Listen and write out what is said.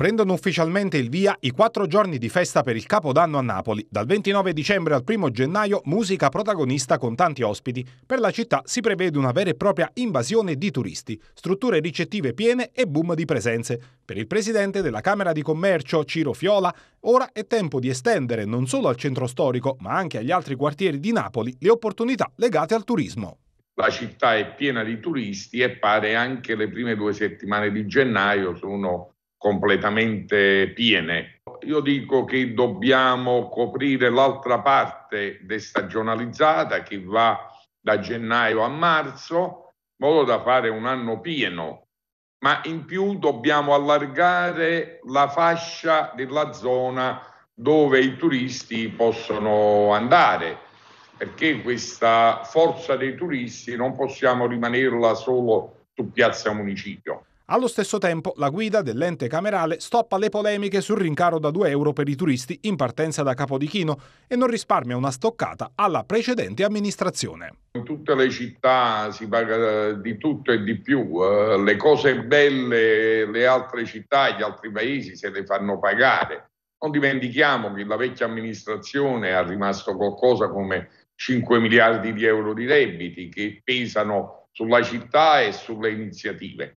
prendono ufficialmente il via i quattro giorni di festa per il Capodanno a Napoli. Dal 29 dicembre al 1 gennaio musica protagonista con tanti ospiti. Per la città si prevede una vera e propria invasione di turisti, strutture ricettive piene e boom di presenze. Per il presidente della Camera di Commercio, Ciro Fiola, ora è tempo di estendere non solo al centro storico ma anche agli altri quartieri di Napoli le opportunità legate al turismo la città è piena di turisti e pare anche le prime due settimane di gennaio sono completamente piene. Io dico che dobbiamo coprire l'altra parte destagionalizzata che va da gennaio a marzo, in modo da fare un anno pieno, ma in più dobbiamo allargare la fascia della zona dove i turisti possono andare, perché questa forza dei turisti non possiamo rimanerla solo su piazza municipio. Allo stesso tempo, la guida dell'ente camerale stoppa le polemiche sul rincaro da 2 euro per i turisti in partenza da Capodichino e non risparmia una stoccata alla precedente amministrazione. In tutte le città si paga eh, di tutto e di più, eh. le cose belle le altre città, e gli altri paesi se le fanno pagare. Non dimentichiamo che la vecchia amministrazione ha rimasto qualcosa come 5 miliardi di euro di debiti che pesano sulla città e sulle iniziative.